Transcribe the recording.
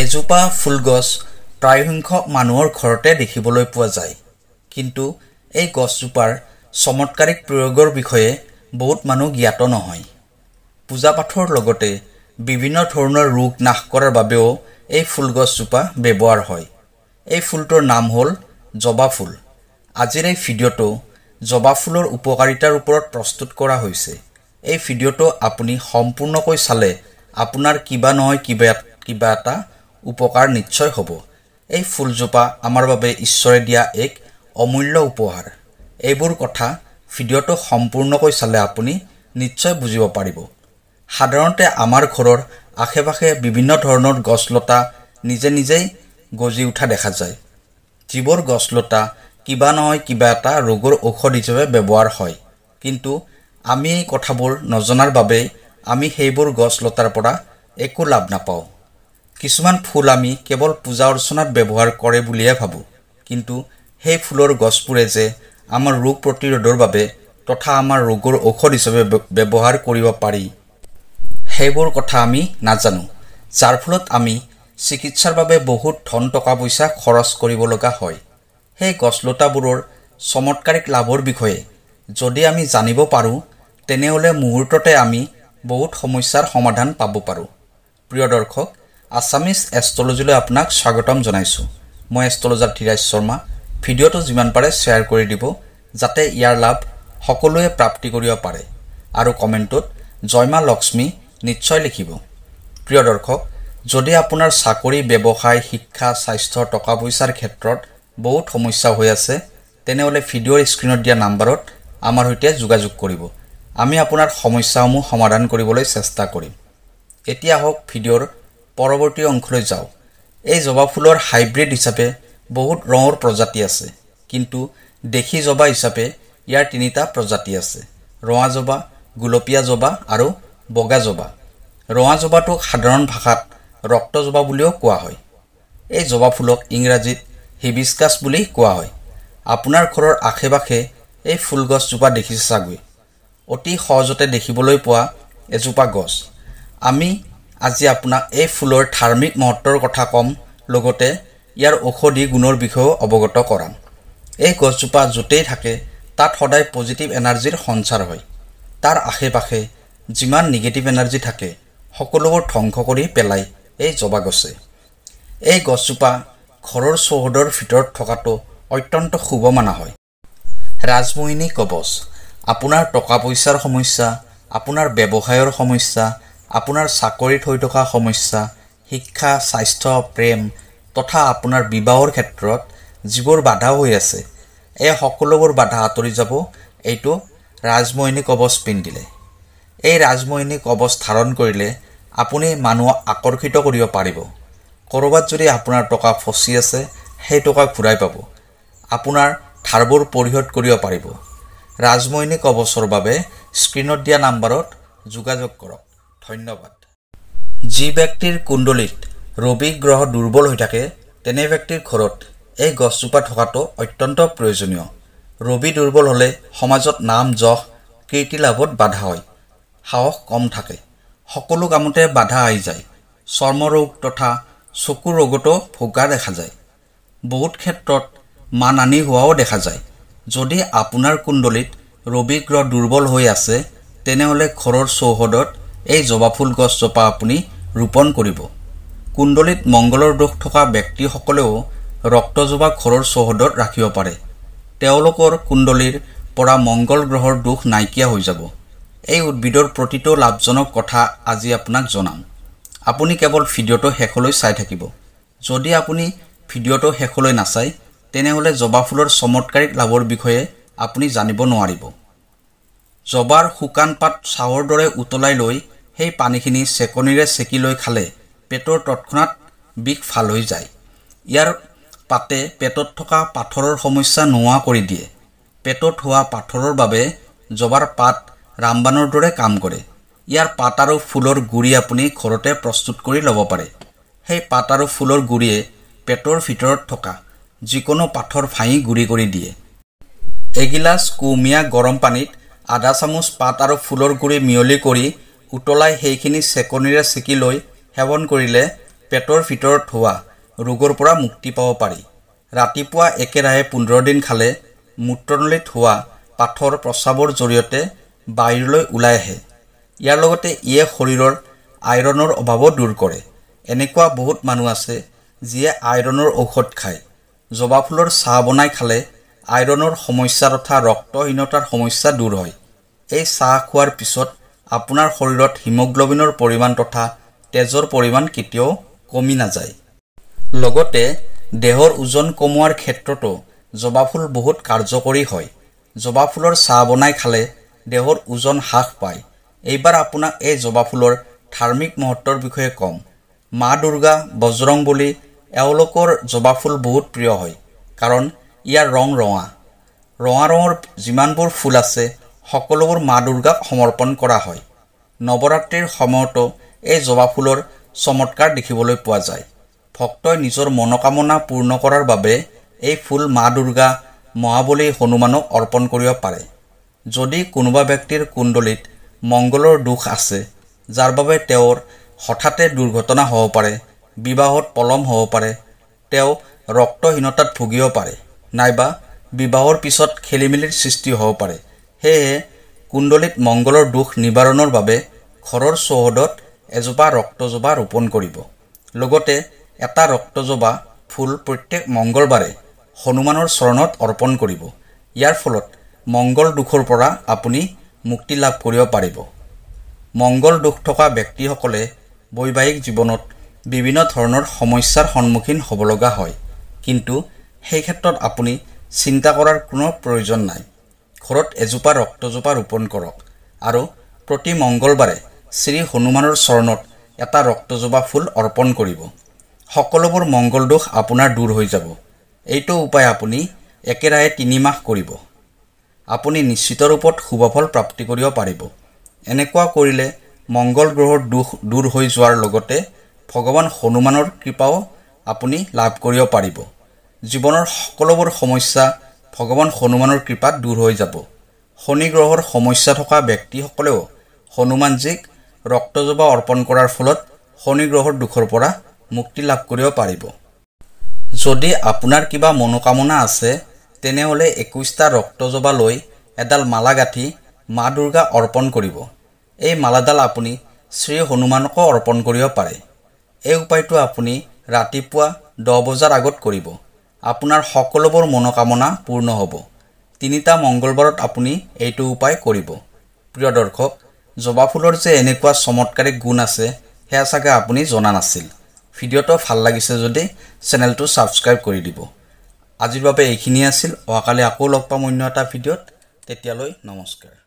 এজোপা ফুলগছ প্ৰায়সংখ্যক মানুহৰ ঘৰতে দেখিবলৈ পোৱা যায় কিন্তু এই গছজোপাৰ চমৎকাৰিক প্ৰয়োগৰ বিষয়ে বহুত মানুহ জ্ঞাত নহয় পূজা পাঠৰ লগতে বিভিন্ন ধৰণৰ ৰোগ নাশ কৰাৰ বাবেও এই ফুলগছজোপা ব্যৱহাৰ হয় এই ফুলটোৰ নাম হ'ল জবা ফুল আজিৰ এই ভিডিঅ'টো জবা ফুলৰ উপকাৰিতাৰ ওপৰত প্ৰস্তুত কৰা হৈছে এই ভিডিঅ'টো আপুনি সম্পূৰ্ণকৈ চালে আপোনাৰ কিবা নহয় কিবা কিবা এটা উপকাৰ নিশ্চয় হ'ব এই ফুলজোপা আমাৰ বাবে ঈশ্বৰে দিয়া এক অমূল্য উপহাৰ এইবোৰ কথা ভিডিঅ'টো সম্পূৰ্ণকৈ চালে আপুনি নিশ্চয় বুজিব পাৰিব সাধাৰণতে আমাৰ ঘৰৰ আশে পাশে বিভিন্ন ধৰণৰ গছলতা নিজে নিজেই গজি উঠা দেখা যায় যিবোৰ গছলতা কিবা নহয় কিবা এটা ৰোগৰ ঔষধ হিচাপে ব্যৱহাৰ হয় কিন্তু আমি এই কথাবোৰ নজনাৰ বাবেই আমি সেইবোৰ গছ লতাৰ পৰা একো লাভ নাপাওঁ কিছুমান ফুল আমি কেৱল পূজা অৰ্চনাত ব্যৱহাৰ কৰে বুলিয়ে ভাবোঁ কিন্তু সেই ফুলৰ গছবোৰে যে আমাৰ ৰোগ প্ৰতিৰোধৰ বাবে তথা আমাৰ ৰোগৰ ঔষধ হিচাপে ব্যৱহাৰ কৰিব পাৰি সেইবোৰ কথা আমি নাজানো যাৰ ফলত আমি চিকিৎসাৰ বাবে বহুত ধন টকা পইচা খৰচ কৰিব লগা হয় সেই গছ লতাবোৰৰ চমৎকাৰিক লাভৰ বিষয়ে যদি আমি জানিব পাৰোঁ তেনেহ'লে মুহূৰ্ততে আমি বহুত সমস্যাৰ সমাধান পাব পাৰোঁ প্ৰিয় দৰ্শক আছামিজ এষ্ট্ৰলজিলৈ আপোনাক স্বাগতম জনাইছোঁ মই এষ্ট্ৰলজাৰ ধীৰাজ শৰ্মা ভিডিঅ'টো যিমান পাৰে শ্বেয়াৰ কৰি দিব যাতে ইয়াৰ লাভ সকলোৱে প্ৰাপ্তি কৰিব পাৰে আৰু কমেণ্টটোত জয়মা লক্ষ্মী নিশ্চয় লিখিব প্ৰিয় দৰ্শক যদি আপোনাৰ চাকৰি ব্যৱসায় শিক্ষা স্বাস্থ্য টকা পইচাৰ ক্ষেত্ৰত বহুত সমস্যা হৈ আছে তেনেহ'লে ভিডিঅ'ৰ স্ক্ৰীণত দিয়া নাম্বাৰত আমাৰ সৈতে যোগাযোগ কৰিব আমি আপোনাৰ সমস্যাসমূহ সমাধান কৰিবলৈ চেষ্টা কৰিম এতিয়া হওক ভিডিঅ'ৰ পৰৱৰ্তী অংশলৈ যাওঁ এই জবা ফুলৰ হাইব্ৰিড হিচাপে বহুত ৰঙৰ প্ৰজাতি আছে কিন্তু দেশী জবা হিচাপে ইয়াৰ তিনিটা প্ৰজাতি আছে ৰঙা জবা গুলপীয়া জবা আৰু বগা জবা ৰঙা জবাটোক সাধাৰণ ভাষাত ৰক্তজবা বুলিও কোৱা হয় এই জবা ফুলক ইংৰাজীত হিবিস্কাছ বুলি কোৱা হয় আপোনাৰ ঘৰৰ আশে পাশে এই ফুলগছজোপা দেখিছে চাগৈ অতি সহজতে দেখিবলৈ পোৱা এজোপা গছ আমি আজি আপোনাক এই ফুলৰ ধাৰ্মিক মহত্বৰ কথা ক'ম লগতে ইয়াৰ ঔষধি গুণৰ বিষয়েও অৱগত কৰাম এই গছজোপা য'তেই থাকে তাত সদায় পজিটিভ এনাৰ্জিৰ সঞ্চাৰ হয় তাৰ আশে পাশে যিমান নিগেটিভ এনাৰ্জি থাকে সকলোবোৰ ধ্বংস কৰি পেলায় এই জবা গছে এই গছজোপা ঘৰৰ চৌহদৰ ভিতৰত থকাটো অত্যন্ত শুভ মানা হয় ৰাজমোহিনী কবচ আপোনাৰ টকা পইচাৰ সমস্যা আপোনাৰ ব্যৱসায়ৰ সমস্যা আপোনাৰ চাকৰিত হৈ থকা সমস্যা শিক্ষা স্বাস্থ্য প্ৰেম তথা আপোনাৰ বিবাহৰ ক্ষেত্ৰত যিবোৰ বাধা হৈ আছে এই সকলোবোৰ বাধা আঁতৰি যাব এইটো ৰাজমৈনিক কবচ পিন্ধিলে এই ৰাজমৈনিক কবচ ধাৰণ কৰিলে আপুনি মানুহ আকৰ্ষিত কৰিব পাৰিব ক'ৰবাত যদি আপোনাৰ টকা ফচি আছে সেই টকা ঘূৰাই পাব আপোনাৰ ধাৰবোৰ পৰিশোধ কৰিব পাৰিব ৰাজমৈনিক অৱচৰৰ বাবে স্ক্ৰীণত দিয়া নাম্বাৰত যোগাযোগ কৰক ধন্যবাদ যি ব্যক্তিৰ কুণ্ডলীত ৰবি গ্ৰহ দুৰ্বল হৈ থাকে তেনে ব্যক্তিৰ ঘৰত এই গছজোপা থকাটো অত্যন্ত প্ৰয়োজনীয় ৰবি দুৰ্বল হ'লে সমাজত নাম যশ কীৰ্তি লাভত বাধা হয় সাহস কম থাকে সকলো কামতে বাধা আহি যায় চৰ্মৰোগ তথা চকু ৰোগতো ভোগা দেখা যায় বহুত ক্ষেত্ৰত মানানি হোৱাও দেখা যায় যদি আপোনাৰ কুণ্ডলীত ৰবি গ্ৰহ দুৰ্বল হৈ আছে তেনেহ'লে ঘৰৰ চৌহদত এই জবাফুল গছজোপা আপুনি ৰোপণ কৰিব কুণ্ডলীত মংগলৰ দোষ থকা ব্যক্তিসকলেও ৰক্তজোপা ঘৰৰ চৌহদত ৰাখিব পাৰে তেওঁলোকৰ কুণ্ডলীৰ পৰা মংগল গ্ৰহৰ দোষ নাইকিয়া হৈ যাব এই উদ্ভিদৰ প্ৰতিটো লাভজনক কথা আজি আপোনাক জনাম আপুনি কেৱল ভিডিঅ'টো শেষলৈ চাই থাকিব যদি আপুনি ভিডিঅ'টো শেষলৈ নাচায় তেনেহ'লে জবা ফুলৰ চমৎকাৰিক লাভৰ বিষয়ে আপুনি জানিব নোৱাৰিব জবাৰ শুকান পাত চাহৰ দৰে উতলাই লৈ সেই পানীখিনি চেকনিৰে চেকি লৈ খালে পেটৰ তৎক্ষণাত বিষ ফাল হৈ যায় ইয়াৰ পাতে পেটত থকা পাথৰৰ সমস্যা নোহোৱা কৰি দিয়ে পেটত হোৱা পাথৰৰ বাবে জবাৰ পাত ৰামবানৰ দৰে কাম কৰে ইয়াৰ পাত আৰু ফুলৰ গুৰি আপুনি ঘৰতে প্ৰস্তুত কৰি ল'ব পাৰে সেই পাত আৰু ফুলৰ গুড়িয়ে পেটৰ ভিতৰত থকা যিকোনো পাথৰ ভাঁহি গুৰি কৰি দিয়ে এগিলাচ কুমীয়া গৰম পানীত আধা চামুচ পাত আৰু ফুলৰ গুড়ি মিহলি কৰি উতলাই সেইখিনি চেকনিৰে চেকি লৈ সেৱন কৰিলে পেটৰ ভিতৰত হোৱা ৰোগৰ পৰা মুক্তি পাব পাৰি ৰাতিপুৱা একেৰাহে পোন্ধৰ দিন খালে মূত্ৰনলীত হোৱা পাথৰ প্ৰস্ৰাৱৰ জৰিয়তে বাহিৰলৈ ওলাই আহে ইয়াৰ লগতে ইয়ে শৰীৰৰ আইৰণৰ অভাৱো দূৰ কৰে এনেকুৱা বহুত মানুহ আছে যিয়ে আইৰণৰ ঔষধ খায় জবা ফুলৰ চাহ বনাই খালে আইৰণৰ সমস্যা তথা ৰক্তহীনতাৰ সমস্যা দূৰ হয় এই চাহ খোৱাৰ পিছত আপোনাৰ শৰীৰত হিমগ্ল'বিনৰ পৰিমাণ তথা তেজৰ পৰিমাণ কেতিয়াও কমি নাযায় লগতে দেহৰ ওজন কমোৱাৰ ক্ষেত্ৰতো জবা ফুল বহুত কাৰ্যকৰী হয় জবা ফুলৰ চাহ বনাই খালে দেহৰ ওজন হ্ৰাস পায় এইবাৰ আপোনাক এই জবা ফুলৰ ধাৰ্মিক মহত্বৰ বিষয়ে ক'ম মা দুৰ্গা বজৰং বুলি এওঁলোকৰ জবা ফুল বহুত প্ৰিয় হয় কাৰণ ইয়াৰ ৰং ৰঙা ৰঙা ৰঙৰ যিমানবোৰ ফুল আছে সকলোবোৰ মা দুৰ্গাক সমৰ্পণ কৰা হয় নৱৰাত্ৰিৰ সময়তো এই জবা ফুলৰ চমৎকাৰ দেখিবলৈ পোৱা যায় ভক্তই নিজৰ মনোকামনা পূৰ্ণ কৰাৰ বাবে এই ফুল মা দুৰ্গা মহাবলী হনুমানক অৰ্পণ কৰিব পাৰে যদি কোনোবা ব্যক্তিৰ কুণ্ডলীত মংগলৰ দুখ আছে যাৰ বাবে তেওঁৰ হঠাতে দুৰ্ঘটনা হ'ব পাৰে বিবাহত পলম হ'ব পাৰে তেওঁ ৰক্তহীনতাত ভুগিব পাৰে নাইবা বিবাহৰ পিছত খেলি মেলিৰ সৃষ্টি হ'ব পাৰে সেয়েহে কুণ্ডলীত মংগলৰ দোষ নিবাৰণৰ বাবে ঘৰৰ চৌহদত এজোপা ৰক্তজোপা ৰোপণ কৰিব লগতে এটা ৰক্তজোবা ফুল প্ৰত্যেক মংগলবাৰে হনুমানৰ চৰণত অৰ্পণ কৰিব ইয়াৰ ফলত মংগল দোষৰ পৰা আপুনি মুক্তি লাভ কৰিব পাৰিব মংগল দোষ থকা ব্যক্তিসকলে বৈবাহিক জীৱনত বিভিন্ন ধৰণৰ সমস্যাৰ সন্মুখীন হ'ব লগা হয় কিন্তু সেই ক্ষেত্ৰত আপুনি চিন্তা কৰাৰ কোনো প্ৰয়োজন নাই ঘৰত এজোপা ৰক্তজোপা ৰোপণ কৰক আৰু প্ৰতি মংগলবাৰে শ্ৰী হনুমানৰ চৰণত এটা ৰক্তজোপা ফুল অৰ্পণ কৰিব সকলোবোৰ মংগল দোষ আপোনাৰ দূৰ হৈ যাব এইটো উপায় আপুনি একেৰাহে তিনিমাহ কৰিব আপুনি নিশ্চিত ৰূপত শুভফল প্ৰাপ্তি কৰিব পাৰিব এনেকুৱা কৰিলে মংগল গ্ৰহৰ দোষ দূৰ হৈ যোৱাৰ লগতে ভগৱান হনুমানৰ কৃপাও আপুনি লাভ কৰিব পাৰিব জীৱনৰ সকলোবোৰ সমস্যা ভগৱান হনুমানৰ কৃপাত দূৰ হৈ যাব শনি গ্ৰহৰ সমস্যা থকা ব্যক্তিসকলেও হনুমানজীক ৰক্তজোপা অৰ্পণ কৰাৰ ফলত শনি গ্ৰহৰ দুখৰ পৰা মুক্তি লাভ কৰিব পাৰিব যদি আপোনাৰ কিবা মনোকামনা আছে তেনেহ'লে একৈছটা ৰক্তজোপা লৈ এডাল মালা গাঁঠি মা দুৰ্গা অৰ্পণ কৰিব এই মালাডাল আপুনি শ্ৰী হনুমানকো অৰ্পণ কৰিব পাৰে এই উপায়টো আপুনি ৰাতিপুৱা দহ বজাৰ আগত কৰিব আপোনাৰ সকলোবোৰ মনোকামনা পূৰ্ণ হ'ব তিনিটা মংগলবাৰত আপুনি এইটো উপায় কৰিব প্ৰিয় দৰ্শক জবা ফুলৰ যে এনেকুৱা চমৎকাৰী গুণ আছে সেয়া চাগে আপুনি জনা নাছিল ভিডিঅ'টো ভাল লাগিছে যদি চেনেলটো ছাবস্ক্ৰাইব কৰি দিব আজিৰ বাবে এইখিনিয়ে আছিল অহাকালি আকৌ লগ পাম অন্য এটা ভিডিঅ'ত তেতিয়ালৈ নমস্কাৰ